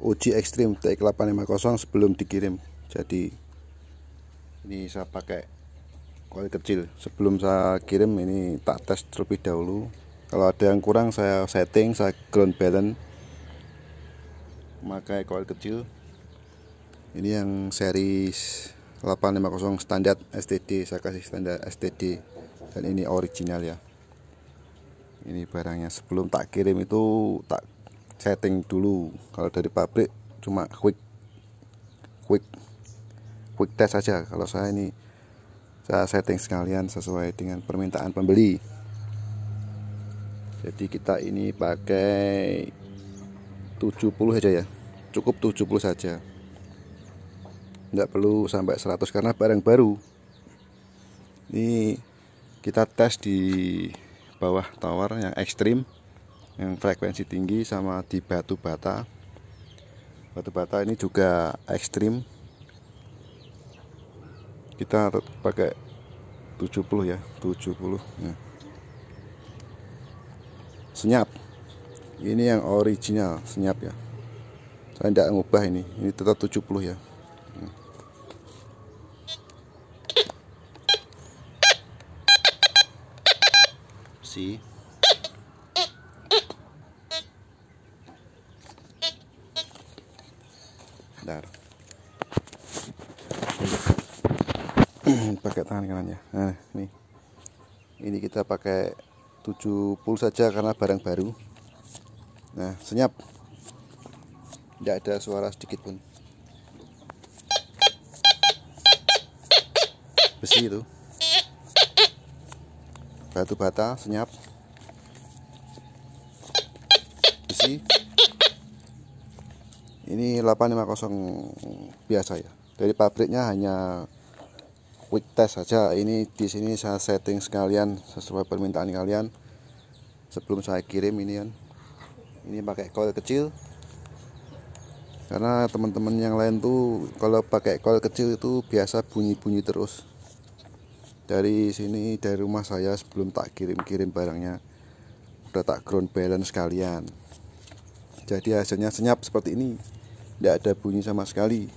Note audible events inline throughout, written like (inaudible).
uji ekstrim TX850 sebelum dikirim jadi ini saya pakai kuali kecil sebelum saya kirim ini tak tes terlebih dahulu kalau ada yang kurang saya setting saya ground balance memakai koil kecil ini yang seri 850 standar STD saya kasih standar STD dan ini original ya ini barangnya sebelum tak kirim itu tak setting dulu kalau dari pabrik cuma quick quick quick test saja kalau saya ini saya setting sekalian sesuai dengan permintaan pembeli jadi kita ini pakai 70 aja ya cukup 70 saja nggak perlu sampai 100 karena barang baru ini kita tes di bawah tower yang ekstrim yang frekuensi tinggi sama di batu bata batu bata ini juga ekstrim kita pakai 70 ya 70 ya. senyap ini yang original senyap ya saya tidak ngubah ini ini tetap 70 ya see sebentar (clears throat) pakai tangan kanannya nah ini ini kita pakai 70 saja karena barang baru nah senyap tidak ada suara sedikit pun besi itu batu bata senyap besi ini 850 biasa ya dari pabriknya hanya quick test saja ini di sini saya setting sekalian sesuai permintaan kalian sebelum saya kirim ini kan ini pakai coil kecil karena teman-teman yang lain tuh kalau pakai coil kecil itu biasa bunyi-bunyi terus dari sini dari rumah saya sebelum tak kirim-kirim barangnya udah tak ground balance sekalian. jadi hasilnya senyap seperti ini tidak ada bunyi sama sekali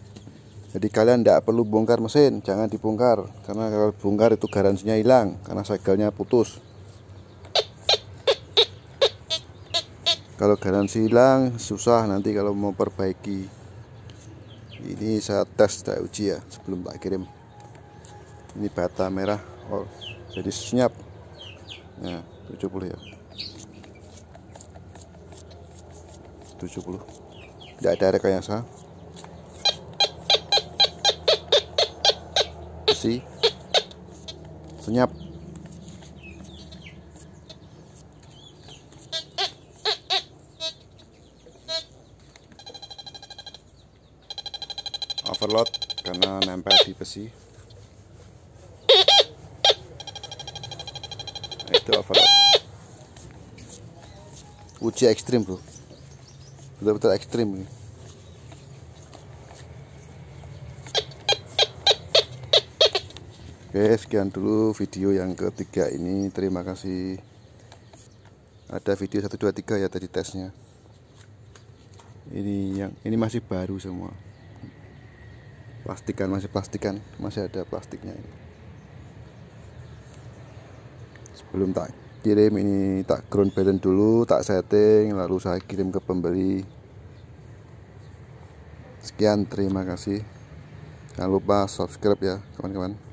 jadi kalian tidak perlu bongkar mesin jangan dibongkar karena kalau bongkar itu garansinya hilang karena segelnya putus kalau garansi hilang susah nanti kalau mau perbaiki ini saya tes saya uji ya sebelum tak kirim ini bata merah oh, jadi senyap nah, ya. 70 ya 70 tidak ada rekayasa bersih senyap overload karena nempel di besi nah, itu overload uji ekstrim bro betul-betul ekstrim ini. Oke, sekian dulu video yang ketiga ini. Terima kasih. Ada video 1 2 3 ya tadi tesnya. Ini yang ini masih baru semua. Plastikan masih plastikan, masih ada plastiknya ini. Sebelum tak kirim ini tak ground balance dulu tak setting lalu saya kirim ke pembeli sekian terima kasih jangan lupa subscribe ya teman-teman